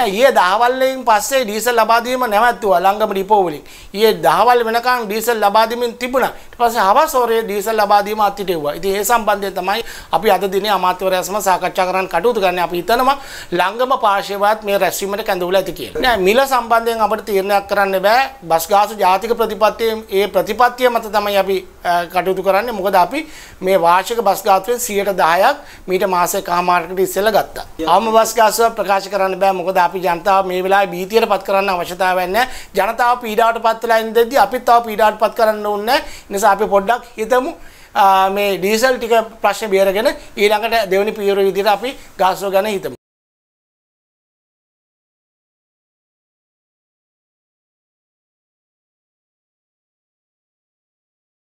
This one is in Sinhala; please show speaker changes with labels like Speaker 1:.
Speaker 1: නෑ ඊයේ දහවල්ලෙන් පස්සේ ඩීසල් ලබා දීම නැවැත්තුවා ලංගම ඩිපෝ වලින්. ඊයේ දහවල් වෙනකන් ඩීසල් ලබා දීමෙන් තිබුණා. ඊට පස්සේ හවස හොරේ ඩීසල් ලබා දීම අත්හිටෙව්වා. ඉතින් ඒ සම්බන්ධයෙන් තමයි අපි අද දිනේ අමාත්‍යවරයා සමග සාකච්ඡා කරන්න කටයුතු කරන්නේ. අපි හිතනවා ලංගම පාර්ශවයත් මේ රැස්වීමට කැඳවුලා ඇති කියලා. නෑ මිල සම්බන්ධයෙන් අපිට තීරණයක් කරන්න බෑ. බස්ගාසු ජාතික ප්‍රතිපත්තියේ ඒ ප්‍රතිපත්තිය මත තමයි අපි කටයුතු කරන්නේ. මොකද අපි මේ වාර්ෂික බස්ගාසුවෙන් 10%ක් මීට මාසයකමාරකට ඉස්සෙල්ලා ගත්තා. ආම බස්ගාසුව ප්‍රකාශ කරන්න බෑ. මොකද අපි ජනතාව මේ වෙලාවේ බීතියට පත් කරන්න අවශ්‍යතාවයක් නැහැ. ජනතාව පීඩාවට පත් වෙලා ඉඳද්දී අපි තව පීඩාවට පත් කරන්න ඕනේ නිසා අපි පොඩ්ඩක් හිතමු මේ ඩීසල් ටික ප්‍රශ්නේ බේරගෙන ඊළඟට දෙවෙනි පියවර විදිහට අපි ගාස්ව ගැන හිතමු.